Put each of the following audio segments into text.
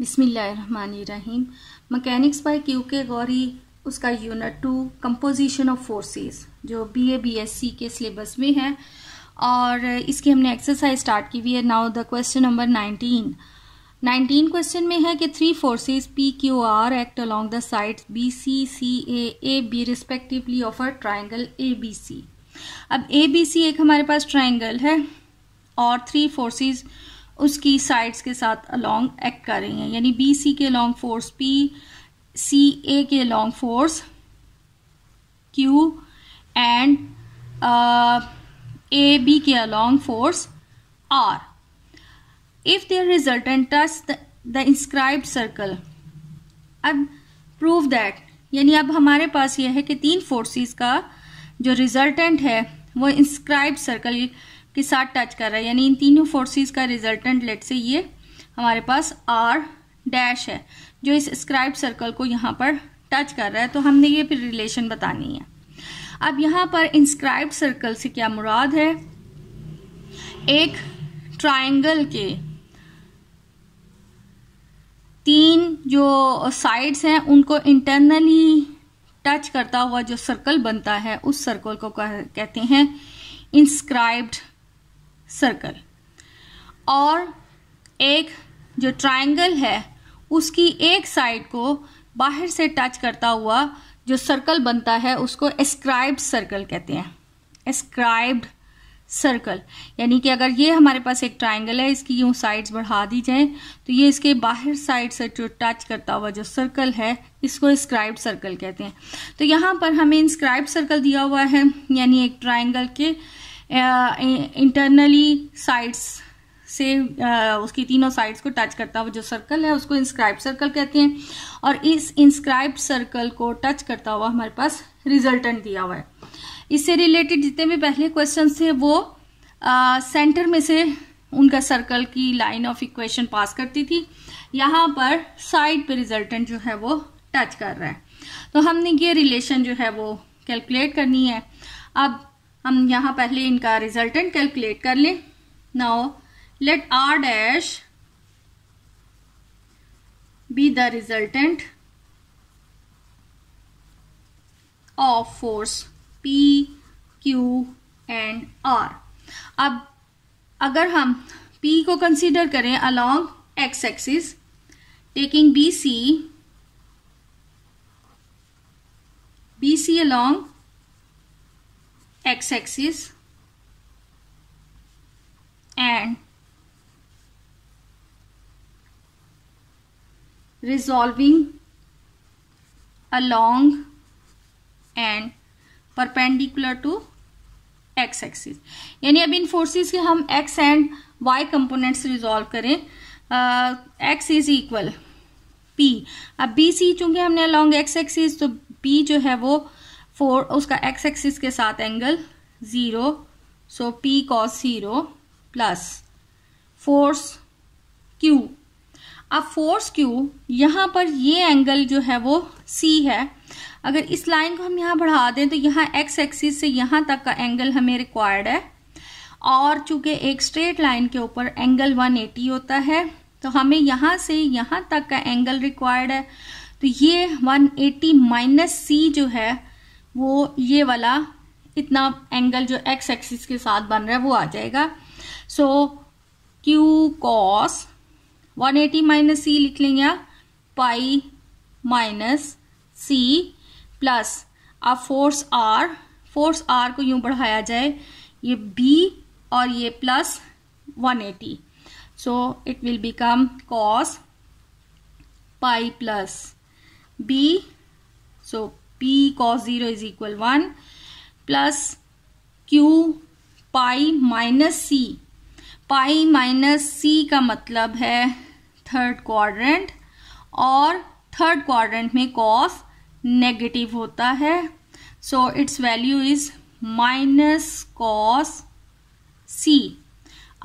बिसमीम mechanics bye Q के गौरी उसका unit two composition of forces जो B A B S C के सिलेबस में है और इसकी हमने एक्सरसाइज स्टार्ट की हुई है now the question number nineteen nineteen question में है कि three forces P Q R act along the side B C C A A B respectively of a triangle A B C अब A B सी एक हमारे पास triangle है और three forces उसकी sides के साथ अलोंग एक्ट कर रही हैं यानी बी सी के along force P C A के along force Q and A B के along force R if their resultant touch the inscribe circle अब प्रूव दैट यानी अब हमारे पास यह है कि तीन फोर्सेस का जो रिजल्टेंट है वो इंस्क्राइब सर्कल के साथ टच कर रहा है यानी इन तीनों फोर्सेस का रिजल्टेंट लेट से ये हमारे पास आर डैश है जो इस स्क्राइब सर्कल को यहाँ पर टच कर रहा है तो हमने ये फिर रिलेशन बतानी है अब यहाँ पर इंस्क्राइब सर्कल से क्या मुराद है एक ट्राइंगल के तीन जो साइड्स हैं उनको इंटरनली टच करता हुआ जो सर्कल बनता है उस सर्कल को कहते हैं इंस्क्राइब्ड सर्कल और एक जो ट्रायंगल है उसकी एक साइड को बाहर से टच करता हुआ जो सर्कल बनता है उसको एस्क्राइब्ड सर्कल कहते हैं एस्क्राइब्ड सर्कल यानी कि अगर ये हमारे पास एक ट्रायंगल है इसकी यूँ साइड्स बढ़ा दी जाए तो ये इसके बाहर साइड से जो टच करता हुआ जो सर्कल है इसको स्क्राइब सर्कल कहते हैं तो यहाँ पर हमें इंस्क्राइब सर्कल दिया हुआ है यानी एक ट्रायंगल के इंटरनली साइड्स से आ, उसकी तीनों साइड्स को टच करता हुआ जो सर्कल है उसको इंस्क्राइब सर्कल कहते हैं और इस इंस्क्राइब सर्कल को टच करता हुआ हमारे पास रिजल्टेंट दिया हुआ है इससे रिलेटेड जितने भी पहले क्वेश्चन थे वो आ, सेंटर में से उनका सर्कल की लाइन ऑफ इक्वेशन पास करती थी यहाँ पर साइड पे रिजल्टेंट जो है वो टच कर रहा है तो हमने ये रिलेशन जो है वो कैलकुलेट करनी है अब हम यहाँ पहले इनका रिजल्टेंट कैलकुलेट कर लें now let R dash be the resultant of force P Q and R अब अगर हम पी को कंसीडर करें along X axis taking B C B C along x axis and resolving along and perpendicular to x axis यानी अब इन forces के हम x and y components resolve करें x इज इक्वल p अब B C चूंकि हमने along x axis तो b जो है वो फोर उसका एक्स एक्सिस के साथ angle zero so P cos zero plus force Q अब फोर्स क्यू यहाँ पर ये एंगल जो है वो सी है अगर इस लाइन को हम यहाँ बढ़ा दें तो यहाँ एक्स एक्सिस से यहाँ तक का एंगल हमें रिक्वायर्ड है और चूंकि एक स्ट्रेट लाइन के ऊपर एंगल 180 होता है तो हमें यहाँ से यहाँ तक का एंगल रिक्वायर्ड है तो ये 180 एटी माइनस सी जो है वो ये वाला इतना एंगल जो एक्स एक्सिस के साथ बन रहा है वो आ जाएगा so Q cos 180 eighty minus C लिख लेंगे आप पाई माइनस सी प्लस अब फोर्स आर फोर्स आर को यूं बढ़ाया जाए ये बी और ये plus 180 eighty so it will become cos pi plus B so P cos zero is equal one plus Q pi minus C pi minus C का मतलब है थर्ड क्वाड्रेंट और थर्ड क्वाड्रेंट में कॉस नेगेटिव होता है सो its value is minus cos C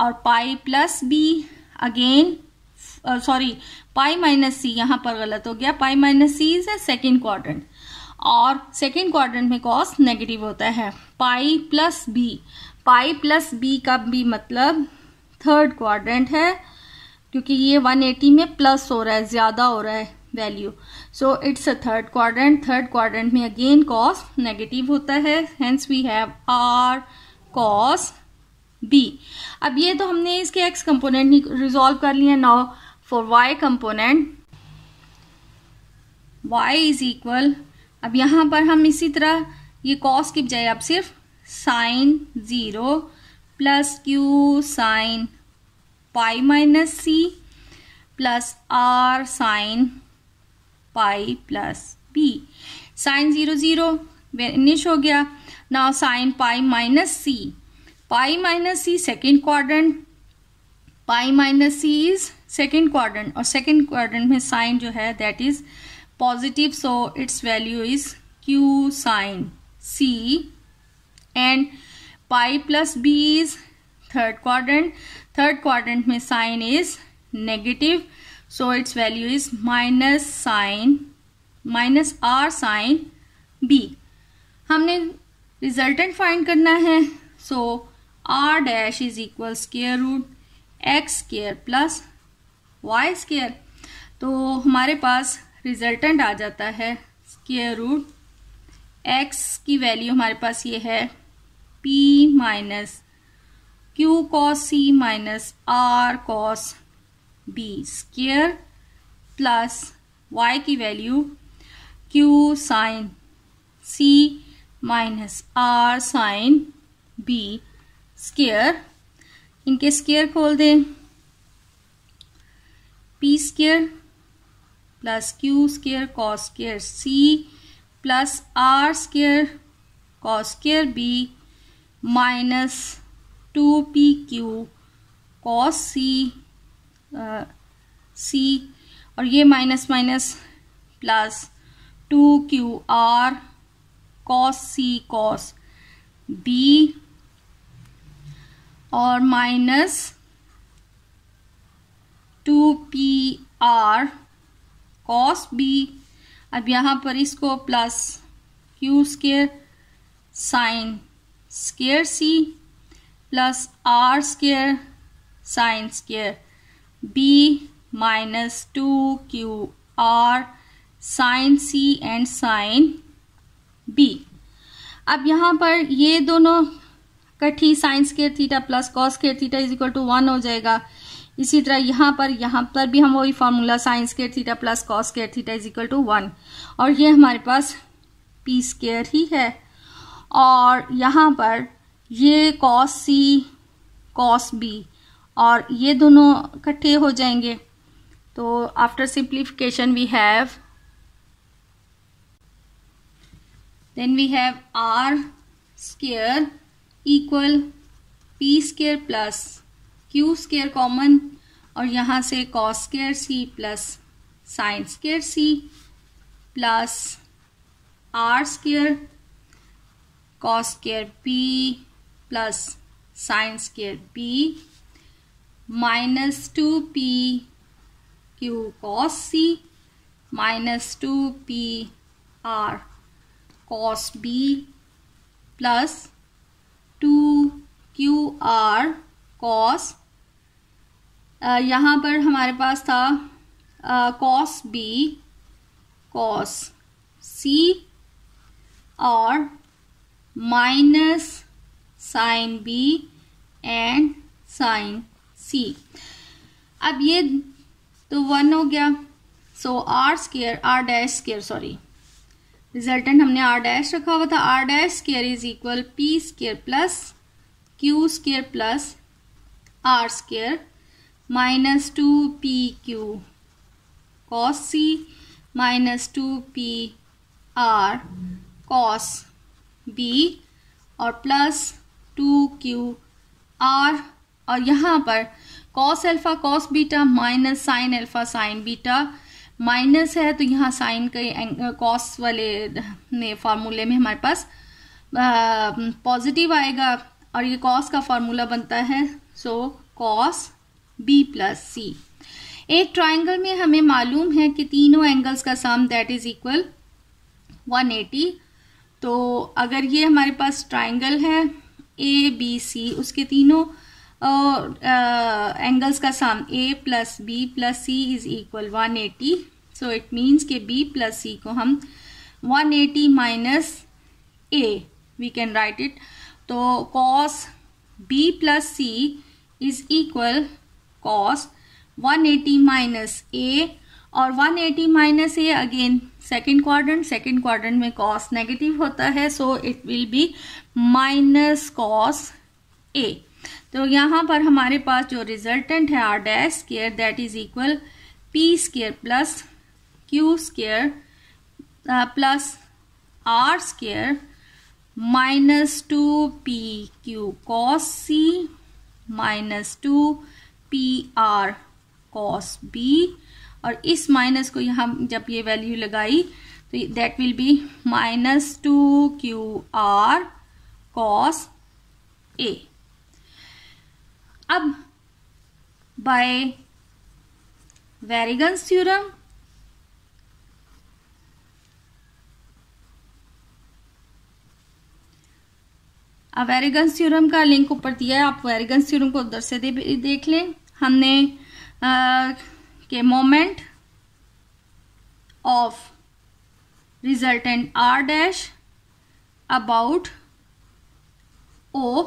और pi plus B again sorry pi minus C यहां पर गलत हो गया pi minus C is a second quadrant और सेकेंड क्वाड्रेंट में कॉस नेगेटिव होता है pi plus B pi plus B का भी मतलब थर्ड क्वाड्रेंट है क्योंकि ये 180 में प्लस हो रहा है ज़्यादा हो रहा है value so it's a third quadrant third quadrant में अगेन कॉस नेगेटिव होता है hence we have R cos B अब ये तो हमने इसके एक्स कंपोनेंट रिजॉल्व कर लिया now for Y component Y is equal अब यहाँ पर हम इसी तरह ये कॉस की बजाय अब सिर्फ sine zero plus Q sine pi minus C plus R sine pi plus B sine zero zero निश हो गया ना sine pi minus C pi minus C second quadrant pi minus C is second quadrant और second quadrant में sine जो है that is positive so its value is q sin c and pi plus b is third quadrant third quadrant mein sin is negative so its value is minus sin minus r sin b हमने resultant find करना है so R dash is equal square root X square plus Y square तो हमारे पास resultant आ जाता है square root X की वैल्यू हमारे पास ये है P minus Q cos C minus R cos B square plus Y की value Q sine C minus R sine B square इनके स्केयर खोल दें P square plus Q square cos square C plus R square cos square B minus two P Q cos C C और ये minus minus plus two Q R cos C cos B और minus two P R cos B अब यहाँ पर इसको plus Q square sine square C plus R square sine square B minus two Q R sine C and sine B अब यहाँ पर ये दोनों कठी sine square theta plus cos square theta is equal to one हो जाएगा इसी तरह यहाँ पर यहाँ पर भी हम वही formula sine square theta plus cos square theta is equal to one और ये हमारे पास पी स्केयर ही है और यहाँ पर ये कॉस सी कॉस बी और ये दोनों इकट्ठे हो जाएंगे तो after simplification we have then we have R square equal P square plus Q square common और यहाँ से cos square C plus sine square C plus R square cos square P plus sine square P minus two P Q cos C minus two P R cos B plus two Q R cos यहाँ पर हमारे पास था cos B cos C और minus sine B and sine C अब ये तो one हो गया so R square R dash square sorry resultant हमने आर डैश रखा हुआ था R dash square is equal P square plus Q square plus R square minus two P Q cos C minus two P R cos B और plus two Q R और यहाँ पर cos alpha cos beta minus sine alpha sine beta minus है तो यहाँ sign के cos वाले ने फार्मूले में हमारे पास पॉजिटिव आएगा और ये कॉस का फार्मूला बनता है so cos B plus C एक ट्राइंगल में हमें मालूम है कि तीनों एंगल्स का सम दैट इज इक्वल 180 तो अगर ये हमारे पास ट्राइंगल है ए बी सी उसके तीनों एंगल्स का sum A plus B plus C is equal 180 so it means के बी प्लस सी को हम 180 eighty minus A we can write it तो cos B plus C is equal cos 180 minus a और 180 eighty minus A again second quadrant second quadrant में cos negative होता है so it will be minus cos A तो यहाँ पर हमारे पास जो रिजल्टेंट है R dash square that is equal P square plus Q square plus R square minus two P Q cos C minus two P R cos B और इस minus को यहाँ जब ये वैल्यू लगाई तो that will be minus two Q R cos A अब by वेरिगन्स theorem अब वेरेगंस का लिंक ऊपर दिया है आप वेरिगन सीरम को उधर से दे, देख लें हमने आ, के moment of resultant R dash about O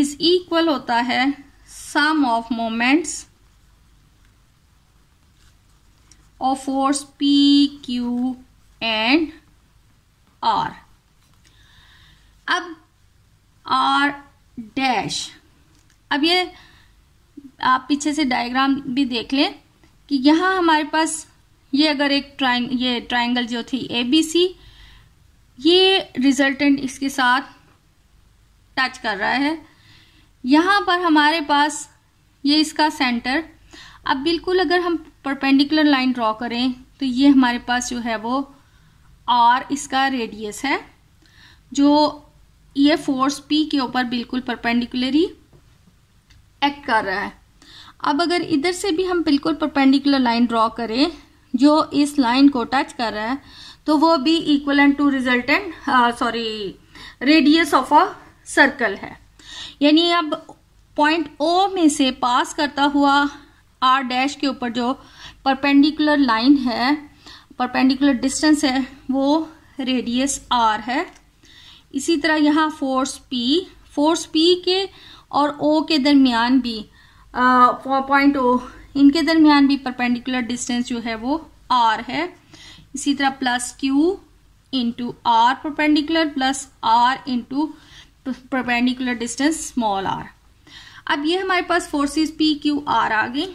is equal होता है sum of moments of force P Q and R अब और डैश अब ये आप पीछे से डायग्राम भी देख लें कि यहाँ हमारे पास ये अगर एक ट्राइंग ये ट्राइंगल जो थी ए बी सी ये रिजल्टेंट इसके साथ टच कर रहा है यहाँ पर हमारे पास ये इसका सेंटर अब बिल्कुल अगर हम परपेंडिकुलर लाइन ड्रॉ करें तो ये हमारे पास जो है वो आर इसका रेडियस है जो ये फोर्स पी के ऊपर बिल्कुल परपेंडिकुलरी एक्ट कर रहा है अब अगर इधर से भी हम बिल्कुल परपेंडिकुलर लाइन ड्रॉ करें जो इस लाइन को टच कर रहा है तो वो भी equal and to resultant sorry radius of a circle है यानी अब पॉइंट ओ में से पास करता हुआ आर डैश के ऊपर जो परपेंडिकुलर लाइन है परपेंडिकुलर डिस्टेंस है वो रेडियस आर है इसी तरह यहाँ फोर्स पी फोर्स पी के और ओ के दरमियान भी पॉइंट ओ इनके दरमियान भी परपेंडिकुलर डिस्टेंस जो है वो आर है इसी तरह plus Q into R perpendicular plus R into perpendicular distance small R अब ये हमारे पास फोर्सेस पी क्यू आर आ गई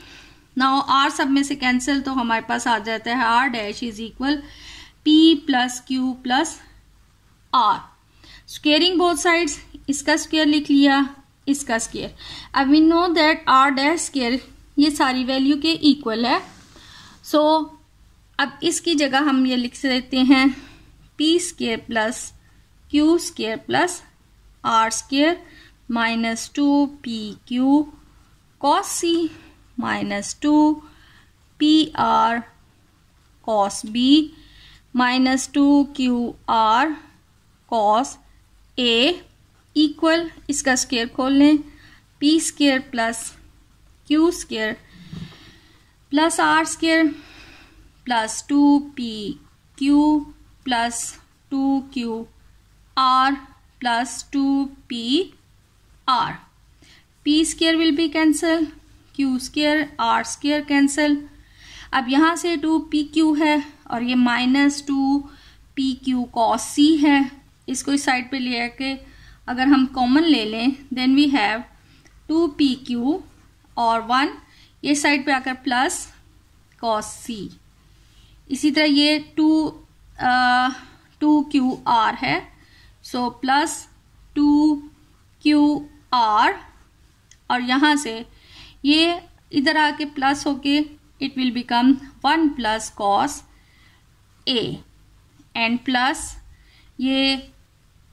ना आर सब में से कैंसिल तो हमारे पास आ जाता है R dash is equal P plus Q plus R squaring both sides इसका स्क्वेयर लिख लिया इसका स्केयर अब we know that R dash square ये सारी वैल्यू के इक्वल है सो so, अब इसकी जगह हम ये लिख देते हैं P square plus Q square plus R square minus two P Q cos C minus two P R cos B minus two Q R cos A equal इसका स्केयर खोल लें P square plus Q square plus R square plus two P Q plus two Q R plus two P R P square will be cancel Q square R square cancel अब यहाँ से two P Q है और ये minus two P Q cos C है इसको इस side पे ले आके अगर हम कॉमन ले लें then we have two P Q और वन ये साइड पे आकर प्लस कॉस सी इसी तरह ये टू टू क्यू आर है so plus two Q R और यहाँ से ये इधर आके प्लस होके it will become one plus cos A and plus ये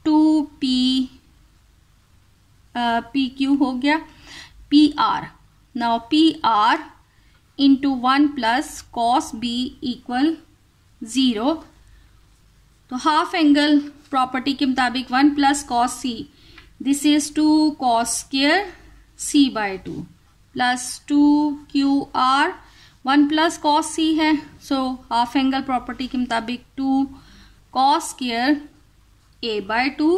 टू पी पी क्यू हो गया P R now P R into one plus cos B equal zero तो हाफ एंगल प्रॉपर्टी के मुताबिक one plus cos C this is two cos square C by two plus two Q R one plus cos C है so half angle property के मुताबिक two cos square A by two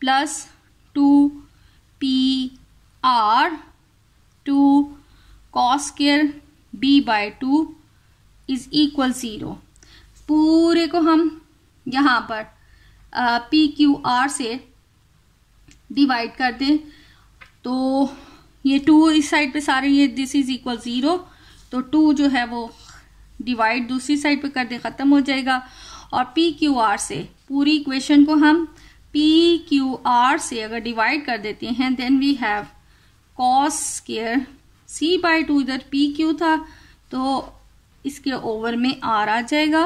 plus two P R two cos square B by two is equal zero पूरे को हम यहाँ पर P Q R से divide कर दें तो ये टू इस साइड पे सारे ये दिस इज इक्वल ज़ीरो तो टू जो है वो डिवाइड दूसरी साइड पे कर दें ख़त्म हो जाएगा और पी क्यू आर से पूरी इक्वेशन को हम पी क्यू आर से अगर डिवाइड कर देते हैं then we have cos square C by two इधर पी क्यू था तो इसके ओवर में आर आ जाएगा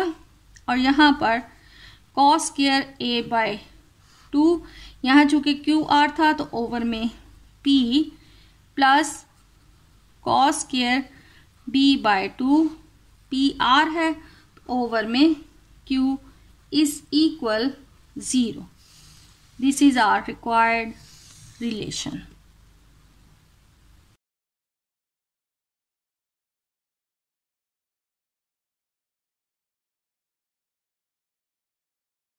और यहाँ पर cos square A by two यहाँ चूंकि क्यू आर था तो ओवर में P plus cos square B by two P R है तो ओवर में q is equal 0 this is our required relation